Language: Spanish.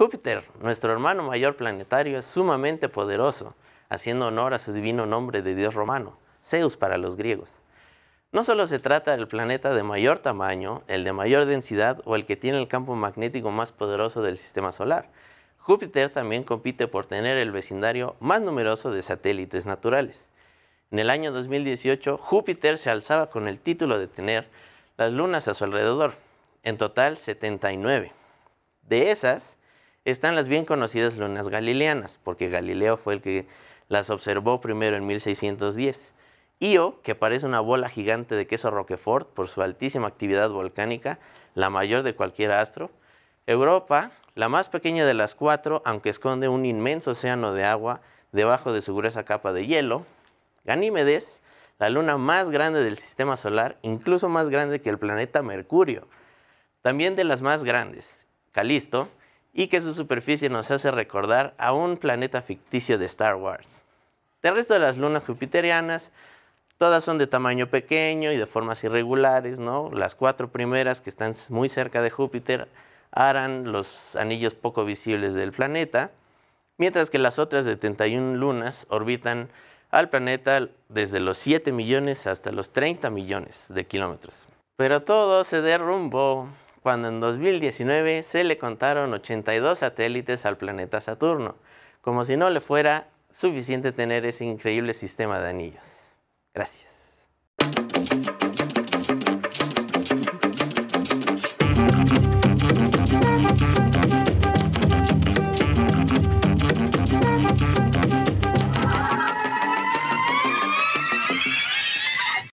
Júpiter, nuestro hermano mayor planetario, es sumamente poderoso, haciendo honor a su divino nombre de dios romano, Zeus para los griegos. No solo se trata del planeta de mayor tamaño, el de mayor densidad o el que tiene el campo magnético más poderoso del sistema solar. Júpiter también compite por tener el vecindario más numeroso de satélites naturales. En el año 2018, Júpiter se alzaba con el título de tener las lunas a su alrededor, en total 79. De esas, están las bien conocidas lunas galileanas, porque Galileo fue el que las observó primero en 1610. Io, que parece una bola gigante de queso Roquefort por su altísima actividad volcánica, la mayor de cualquier astro. Europa, la más pequeña de las cuatro, aunque esconde un inmenso océano de agua debajo de su gruesa capa de hielo. Ganímedes, la luna más grande del sistema solar, incluso más grande que el planeta Mercurio. También de las más grandes, Calisto, y que su superficie nos hace recordar a un planeta ficticio de Star Wars. Del resto de las lunas jupiterianas, todas son de tamaño pequeño y de formas irregulares, ¿no? Las cuatro primeras que están muy cerca de Júpiter harán los anillos poco visibles del planeta, mientras que las otras de 31 lunas orbitan al planeta desde los 7 millones hasta los 30 millones de kilómetros. Pero todo se derrumbó cuando en 2019 se le contaron 82 satélites al planeta Saturno, como si no le fuera suficiente tener ese increíble sistema de anillos. Gracias.